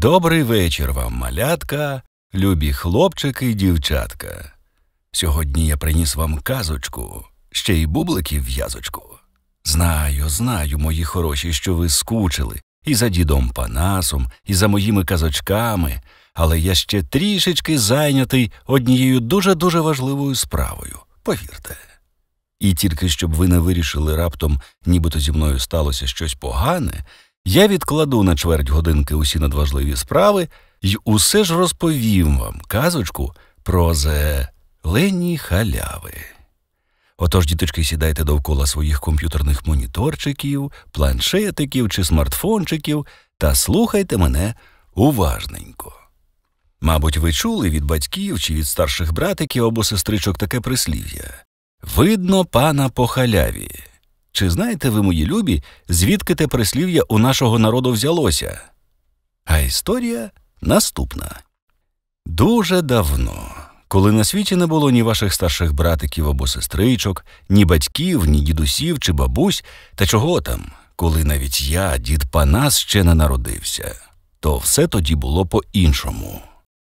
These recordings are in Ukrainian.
Добрий вечір вам, малятка, любі хлопчики і дівчатка. Сьогодні я приніс вам казочку, ще й бубликів в'язочку. Знаю, знаю, мої хороші, що ви скучили і за дідом Панасом, і за моїми казочками, але я ще трішечки зайнятий однією дуже-дуже важливою справою, повірте. І тільки щоб ви не вирішили раптом, нібито зі мною сталося щось погане. Я відкладу на чверть годинки усі надважливі справи і усе ж розповім вам казочку про зелені халяви. Отож, діточки, сідайте довкола своїх комп'ютерних моніторчиків, планшетиків чи смартфончиків та слухайте мене уважненько. Мабуть, ви чули від батьків чи від старших братиків або сестричок таке прислів'я видно пана по халяві. Чи знаєте ви, мої любі, звідки те прислів'я у нашого народу взялося? А історія наступна. Дуже давно, коли на світі не було ні ваших старших братиків або сестричок, ні батьків, ні дідусів чи бабусь, та чого там, коли навіть я, дід Панас, ще не народився, то все тоді було по-іншому.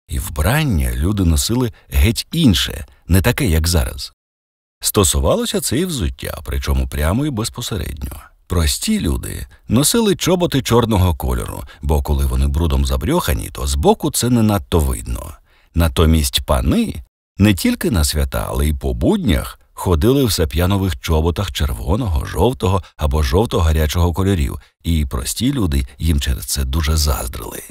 І вбрання люди носили геть інше, не таке, як зараз. Стосувалося це і взуття, причому прямо і безпосередньо. Прості люди носили чоботи чорного кольору, бо коли вони брудом забрьохані, то збоку це не надто видно. Натомість пани не тільки на свята, але й по буднях ходили в сап'янових чоботах червоного, жовтого або жовто гарячого кольорів, і прості люди їм через це дуже заздрили.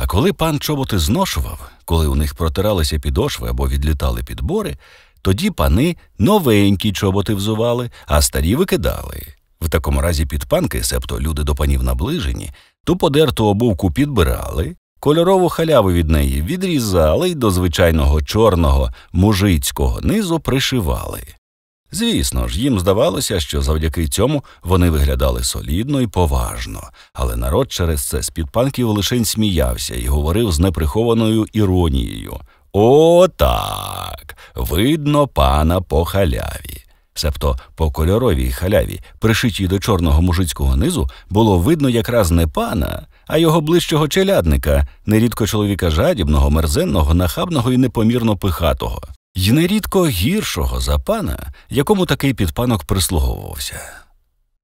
А коли пан чоботи зношував, коли у них протиралися підошви або відлітали підбори, тоді пани новенькі чоботи взували, а старі викидали. В такому разі підпанки, себто люди до панів наближені, ту подерту обувку підбирали, кольорову халяву від неї відрізали і до звичайного чорного мужицького низу пришивали. Звісно ж, їм здавалося, що завдяки цьому вони виглядали солідно і поважно, але народ через це з під панків лишень сміявся і говорив з неприхованою іронією «О, так! Видно пана по халяві. Себто по кольоровій халяві, пришитій до чорного мужицького низу, було видно якраз не пана, а його ближчого челядника, нерідко чоловіка жадібного, мерзенного, нахабного і непомірно пихатого. Й нерідко гіршого за пана, якому такий підпанок прислуговувався.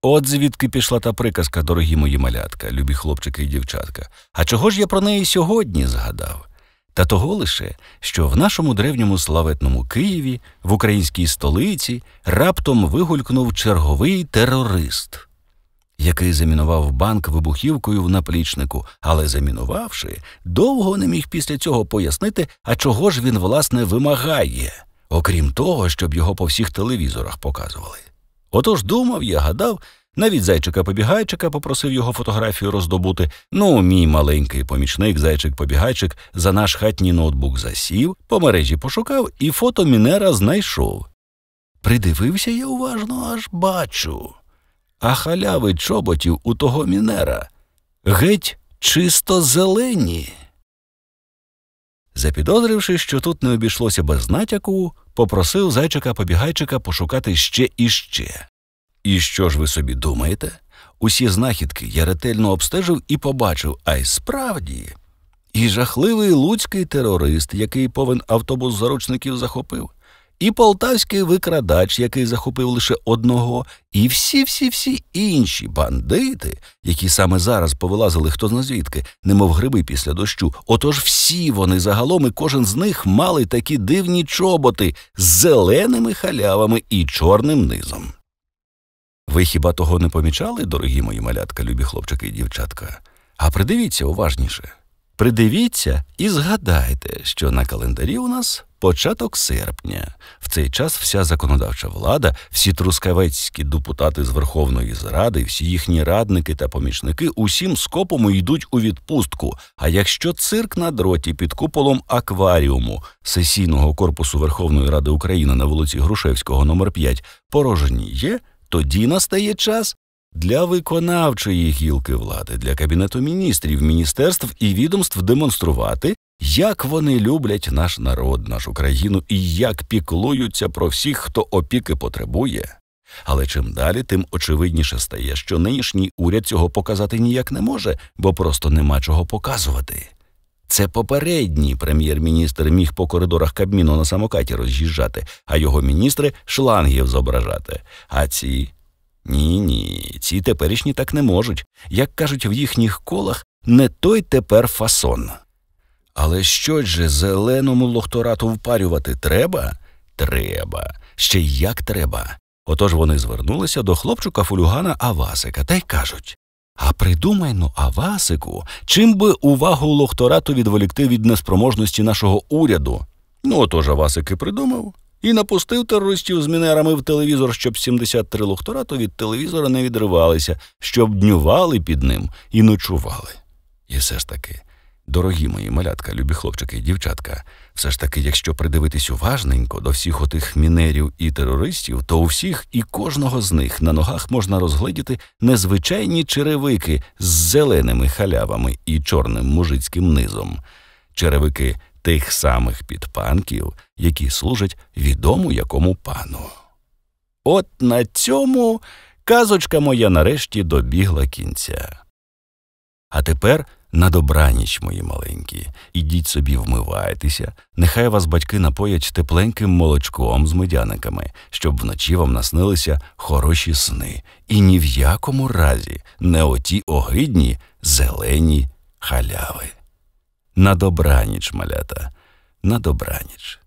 От звідки пішла та приказка, дорогі мої малятка, любі хлопчики і дівчатка. А чого ж я про неї сьогодні згадав? Та того лише, що в нашому древньому славетному Києві, в українській столиці, раптом вигулькнув черговий терорист який замінував банк вибухівкою в наплічнику, але замінувавши, довго не міг після цього пояснити, а чого ж він власне вимагає, окрім того, щоб його по всіх телевізорах показували. Отож думав, я гадав. Навіть зайчика-побігайчика попросив його фотографію роздобути. Ну, мій маленький помічник, зайчик-побігайчик, за наш хатній ноутбук засів, по мережі пошукав і фото Мінера знайшов. Придивився я уважно, аж бачу а халяви чоботів у того мінера геть чисто зелені. Запідозривши, що тут не обійшлося без натяку, попросив зайчика побігайчика пошукати ще і ще. І що ж ви собі думаєте? Усі знахідки я ретельно обстежив і побачив, а й справді, і жахливий луцький терорист, який повен автобус заручників захопив і полтавський викрадач, який захопив лише одного, і всі-всі-всі інші бандити, які саме зараз повилазили хто зна звідки, немов гриби після дощу. Отож всі вони загалом і кожен з них мали такі дивні чоботи з зеленими халявами і чорним низом. Ви хіба того не помічали, дорогі мої малятка, любі хлопчики і дівчатка? А придивіться уважніше. Придивіться і згадайте, що на календарі у нас Початок серпня. В цей час вся законодавча влада, всі трускавецькі депутати з Верховної Зради, всі їхні радники та помічники усім скопом йдуть у відпустку. А якщо цирк на дроті під куполом акваріуму сесійного корпусу Верховної Ради України на вулиці Грушевського, номер 5 порожніє, тоді настає час. Для виконавчої гілки влади, для кабінету міністрів, міністерств і відомств демонструвати, як вони люблять наш народ, нашу країну і як піклуються про всіх, хто опіки потребує. Але чим далі, тим очевидніше стає, що нинішній уряд цього показати ніяк не може, бо просто нема чого показувати. Це попередній прем'єр-міністр міг по коридорах Кабміну на самокаті роз'їжджати, а його міністри шлангів зображати. А ці ні, ні, ці теперішні так не можуть. Як кажуть в їхніх колах, не той тепер фасон. Але що ж, зеленому лохторату впарювати треба? Треба, ще як треба. Отож вони звернулися до хлопчука фулюгана Авасика та й кажуть А придумай ну, Авасику, чим би увагу лохторату відволікти від неспроможності нашого уряду. Ну отож Авасик і придумав і напустив терористів з мінерами в телевізор, щоб 73 лохторату від телевізора не відривалися, щоб днювали під ним і ночували. І все ж таки. Дорогі мої малятка, любі хлопчики і дівчатка, все ж таки, якщо придивитись уважненько до всіх отих мінерів і терористів, то у всіх і кожного з них на ногах можна розгледіти незвичайні черевики з зеленими халявами і чорним мужицьким низом, черевики тих самих підпанків, які служать відому якому пану. От на цьому казочка моя нарешті добігла кінця. А тепер. На добраніч, мої маленькі, ідіть собі, вмивайтеся, нехай вас батьки напоять тепленьким молочком з медяниками, щоб вночі вам наснилися хороші сни, і ні в якому разі не оті огидні зелені халяви. На добраніч, малята, на добраніч.